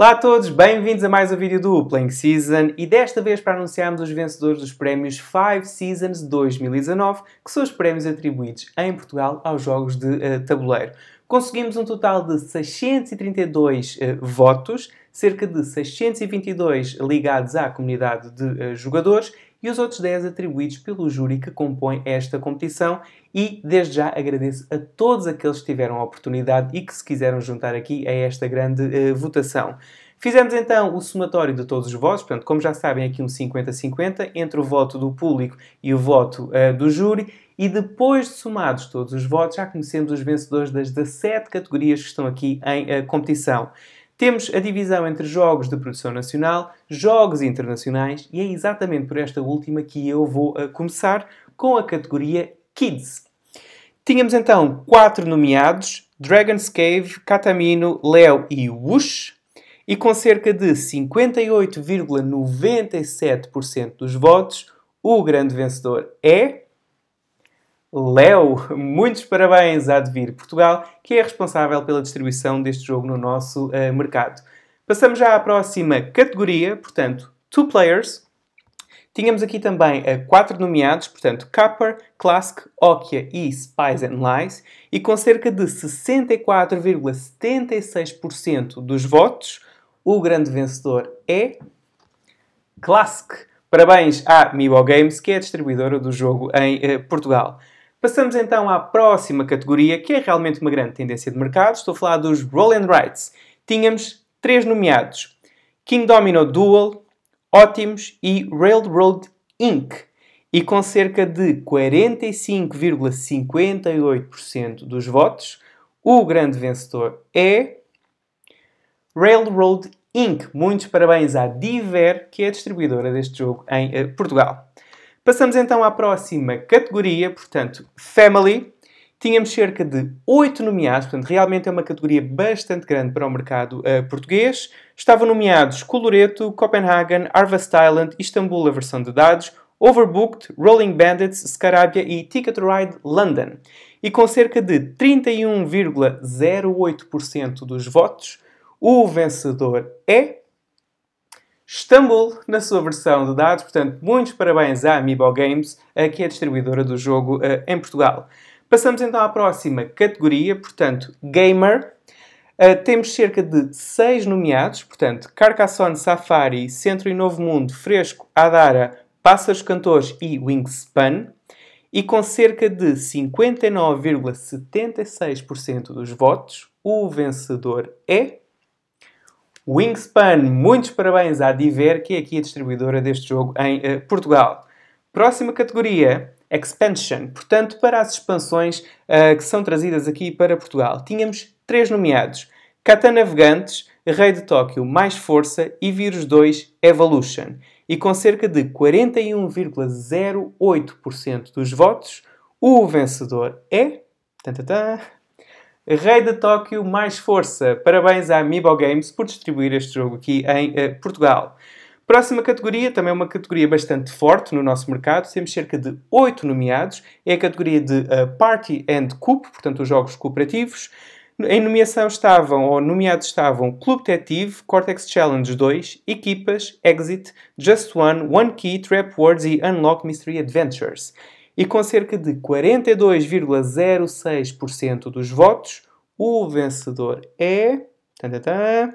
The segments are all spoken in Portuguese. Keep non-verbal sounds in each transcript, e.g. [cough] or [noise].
Olá a todos, bem-vindos a mais um vídeo do Playing Season e desta vez para anunciarmos os vencedores dos prémios Five Seasons 2019, que são os prémios atribuídos em Portugal aos jogos de uh, tabuleiro. Conseguimos um total de 632 uh, eh, votos, cerca de 622 ligados à comunidade de uh, jogadores e os outros 10 atribuídos pelo júri que compõe esta competição. E desde já agradeço a todos aqueles que tiveram a oportunidade e que se quiseram juntar aqui a esta grande uh, votação. Fizemos então o somatório de todos os votos, portanto, como já sabem, aqui um 50-50 entre o voto do público e o voto uh, do júri. E depois de somados todos os votos, já conhecemos os vencedores das 17 categorias que estão aqui em uh, competição. Temos a divisão entre jogos de produção nacional, jogos internacionais e é exatamente por esta última que eu vou eh, começar com a categoria Kids. Tínhamos então quatro nomeados: Dragon's Cave, Catamino, Leo e Wush, e com cerca de 58,97% dos votos, o grande vencedor é Léo, muitos parabéns à Advir Portugal, que é responsável pela distribuição deste jogo no nosso uh, mercado. Passamos já à próxima categoria, portanto, Two Players. Tínhamos aqui também uh, quatro nomeados, portanto, Copper, Classic, Okia e Spies and Lies, e com cerca de 64,76% dos votos, o grande vencedor é Classic. Parabéns à Mibo Games, que é a distribuidora do jogo em uh, Portugal. Passamos então à próxima categoria, que é realmente uma grande tendência de mercado. Estou a falar dos Roll and Rights. Tínhamos três nomeados: King Domino Duel, Ótimos e Railroad Inc. E com cerca de 45,58% dos votos, o grande vencedor é Railroad Inc. Muitos parabéns à Diver, que é a distribuidora deste jogo em eh, Portugal. Passamos então à próxima categoria, portanto, Family. Tínhamos cerca de 8 nomeados, portanto, realmente é uma categoria bastante grande para o mercado uh, português. Estavam nomeados Coloreto, Copenhagen, Harvest Island, Istambul, a versão de dados, Overbooked, Rolling Bandits, Scarabia e Ticket Ride London. E com cerca de 31,08% dos votos, o vencedor é Istambul, na sua versão de dados. Portanto, muitos parabéns à Amiibo Games, que é distribuidora do jogo eh, em Portugal. Passamos então à próxima categoria, portanto, Gamer. Eh, temos cerca de 6 nomeados, portanto, Carcassonne Safari, Centro e Novo Mundo, Fresco, Adara, Pássaros Cantores e Wingspan. E com cerca de 59,76% dos votos, o vencedor é Wingspan, muitos parabéns à Diver, que é aqui a distribuidora deste jogo em uh, Portugal. Próxima categoria, Expansion, portanto, para as expansões uh, que são trazidas aqui para Portugal. Tínhamos três nomeados: Katana Navegantes, Rei de Tóquio Mais Força e Vírus 2 Evolution. E com cerca de 41,08% dos votos, o vencedor é. Tantantã, Rei de Tóquio, mais força. Parabéns à Amiibo Games por distribuir este jogo aqui em eh, Portugal. Próxima categoria, também uma categoria bastante forte no nosso mercado, temos cerca de 8 nomeados. É a categoria de uh, Party and Coop, portanto, os jogos cooperativos. Em nomeação estavam, ou nomeados estavam, Clube Detective, Cortex Challenge 2, Equipas, Exit, Just One, One Key, Trap Words e Unlock Mystery Adventures e com cerca de 42,06% dos votos, o vencedor é. Tantantã,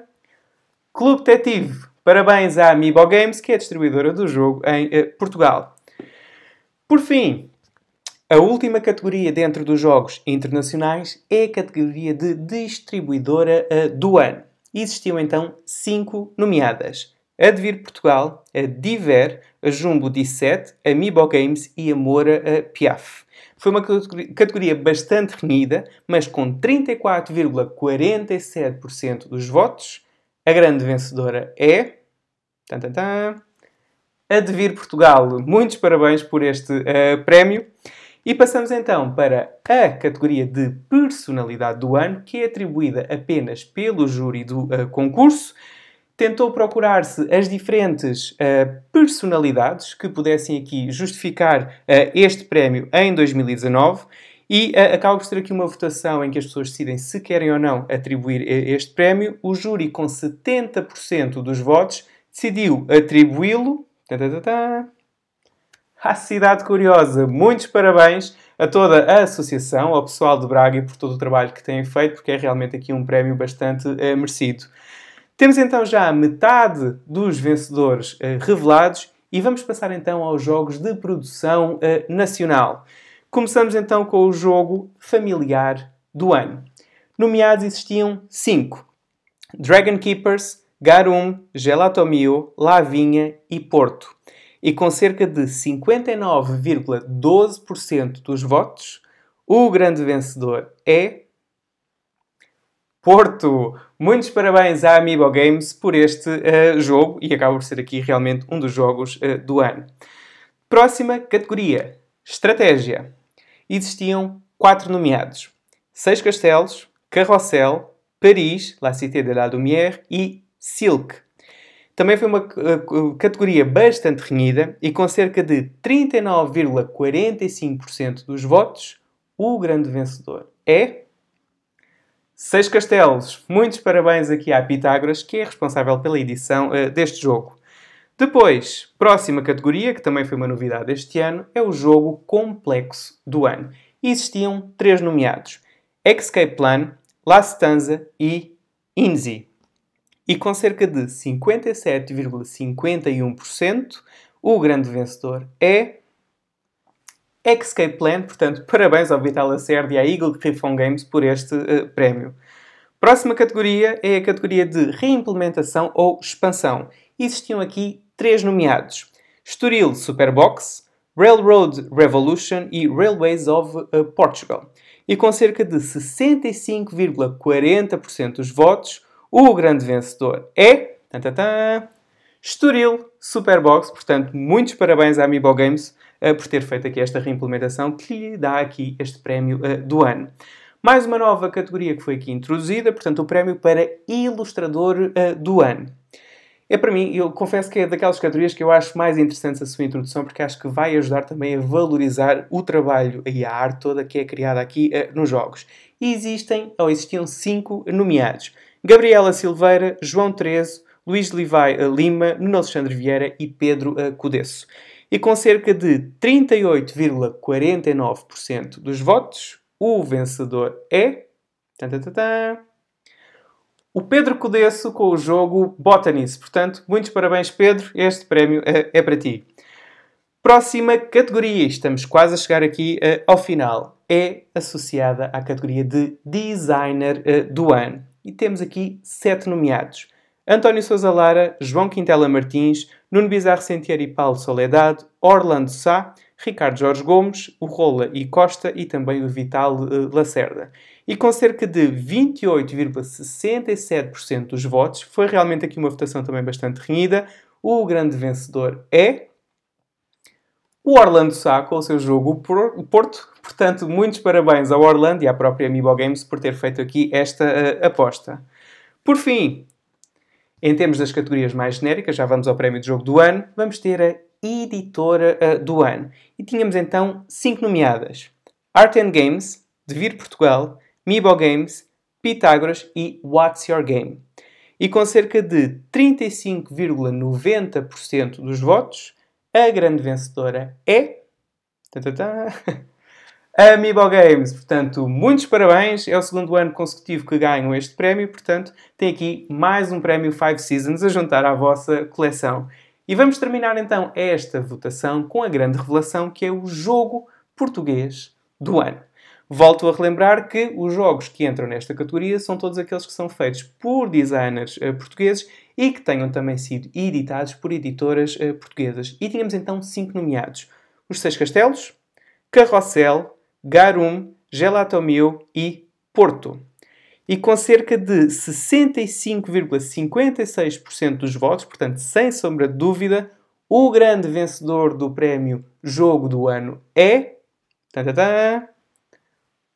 Clube Detetive. Parabéns à Amiibo Games, que é distribuidora do jogo em eh, Portugal. Por fim, a última categoria dentro dos jogos internacionais é a categoria de distribuidora eh, do ano. Existiam então cinco nomeadas. Advir Portugal, a Diver, a Jumbo D7, a Mibo Games e a Moura a Piaf. Foi uma categoria bastante renhida, mas com 34,47% dos votos, a grande vencedora é. Advir a Portugal. Muitos parabéns por este uh, prémio. E passamos então para a categoria de personalidade do ano, que é atribuída apenas pelo júri do uh, concurso tentou procurar-se as diferentes uh, personalidades que pudessem aqui justificar uh, este prémio em 2019 e uh, acaba por ter aqui uma votação em que as pessoas decidem se querem ou não atribuir este prémio. O júri, com 70% dos votos, decidiu atribuí-lo à Cidade Curiosa. Muitos parabéns a toda a associação, ao pessoal de Braga e por todo o trabalho que têm feito, porque é realmente aqui um prémio bastante merecido. Temos então já metade dos vencedores uh, revelados e vamos passar então aos jogos de produção uh, nacional. Começamos então com o jogo familiar do ano. Nomeados existiam 5: Dragon Keepers, Garum, Gelatomio, Lavinha e Porto. E com cerca de 59,12% dos votos, o grande vencedor é Porto. Muitos parabéns à Amiibo Games por este uh, jogo e acaba por ser aqui realmente um dos jogos uh, do ano. Próxima categoria: Estratégia. Existiam quatro nomeados: Seis Castelos, Carrossel, Paris, La Cité de la Lumière e Silk. Também foi uma eh, categoria bastante renhida e com cerca de 39,45% dos votos, o grande vencedor é Seis castelos. Muitos parabéns aqui à Pitágoras, que é responsável pela edição uh, deste jogo. Depois, próxima categoria, que também foi uma novidade este ano, é o jogo complexo do ano. E existiam três nomeados: Escape Plan, La Stanza e Inzi E com cerca de 57,51%, o grande vencedor é Escape Plan, portanto, parabéns ao Vital Acerde e à Eagle Griffon Games por este uh, prémio. Próxima categoria é a categoria de reimplementação ou expansão. Existiam aqui três nomeados: Estoril Superbox, Railroad Revolution e Railways of eh, Portugal. E com cerca de 65,40% dos votos, o grande vencedor é. Tan, Estoril Superbox, portanto, muitos parabéns à Amiibo Games eh, por ter feito aqui esta reimplementação que lhe dá aqui este prémio eh, do ano. Mais uma nova categoria que foi aqui introduzida, portanto, o prémio para ilustrador eh, do ano. É para mim, eu confesso que é daquelas categorias que eu acho mais interessantes a sua introdução, porque acho que vai ajudar também a valorizar o trabalho e a arte toda que é criada aqui uh, nos jogos. E existem, ou existiam, cinco nomeados: Gabriela Silveira, João Treze, Luís Livai Lima, Nuno Alexandre Vieira e Pedro uh, Codesso e com cerca de 38,49% dos votos, o vencedor é. O Pedro Codesso com o jogo Botanice. Portanto, muitos parabéns, Pedro. Este prémio é, é para ti. Próxima categoria, estamos quase a chegar aqui uh, ao final, é associada à categoria de Designer uh, do Ano. E temos aqui sete nomeados. António Sousa Lara, João Quintela Martins, Nuno Bizarro Sentier e Paulo Soledade, Orlando Sá, Ricardo Jorge Gomes, o Rola e Costa e também o Vital eh, Lacerda. E com cerca de 28,67% dos votos, foi realmente aqui uma votação também bastante renhida, o grande vencedor é o Orlando Sá com o seu jogo Porto. Portanto, muitos parabéns ao Orlando e à própria Amiibo Games por ter feito aqui esta uh, aposta. Por fim, em termos das categorias mais genéricas, já vamos ao prémio de jogo do ano, vamos ter a editora uh, do ano. E tínhamos então cinco nomeadas: Art and Games, Devir Portugal, Mibo Games, Pitágoras e What's Your Game. E com cerca de 35,90% dos votos, a grande vencedora é. Tantantã... [laughs] Amiibo Games. Portanto, muitos parabéns. É o segundo ano consecutivo que ganham este prémio. Portanto, tem aqui mais um prémio Five Seasons a juntar à vossa coleção. E vamos terminar então esta votação com a grande revelação que é o jogo português do ano. Volto a relembrar que os jogos que entram nesta categoria são todos aqueles que são feitos por designers eh, portugueses e que tenham também sido editados por editoras eh, portuguesas. E tínhamos então cinco nomeados: Os Seis Castelos, Carrossel, Garum, Gelatomil e Porto. E com cerca de 65,56% dos votos, portanto, sem sombra de dúvida, o grande vencedor do prémio Jogo do Ano é. Tantantã,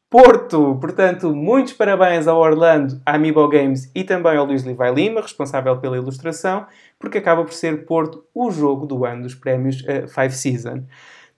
Porto! Portanto, muitos parabéns ao Orlando, à Amiibo Games e também ao Luís Levi Lima, responsável pela ilustração, porque acaba por ser Porto o jogo do ano dos prémios uh, Five Season.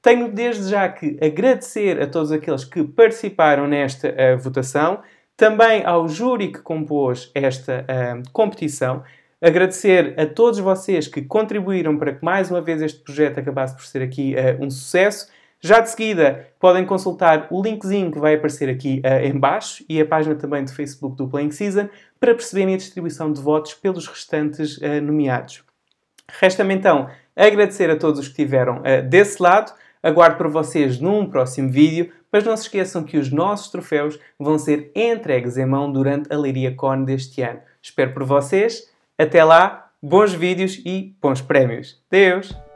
Tenho desde já que agradecer a todos aqueles que participaram nesta uh, votação, também ao júri que compôs esta uh, competição. Agradecer a todos vocês que contribuíram para que mais uma vez este projeto acabasse por ser aqui uh, um sucesso. Já de seguida, podem consultar o linkzinho que vai aparecer aqui uh, e a página também do Facebook do Playing Season para perceberem a distribuição de votos pelos restantes uh, nomeados. Resta-me então agradecer a todos os que estiveram uh, desse lado. Aguardo por vocês num próximo vídeo, mas não se esqueçam que os nossos troféus vão ser entregues em mão durante a Leiria Con deste ano. Espero por vocês. Até lá, bons vídeos e bons prémios. Deus!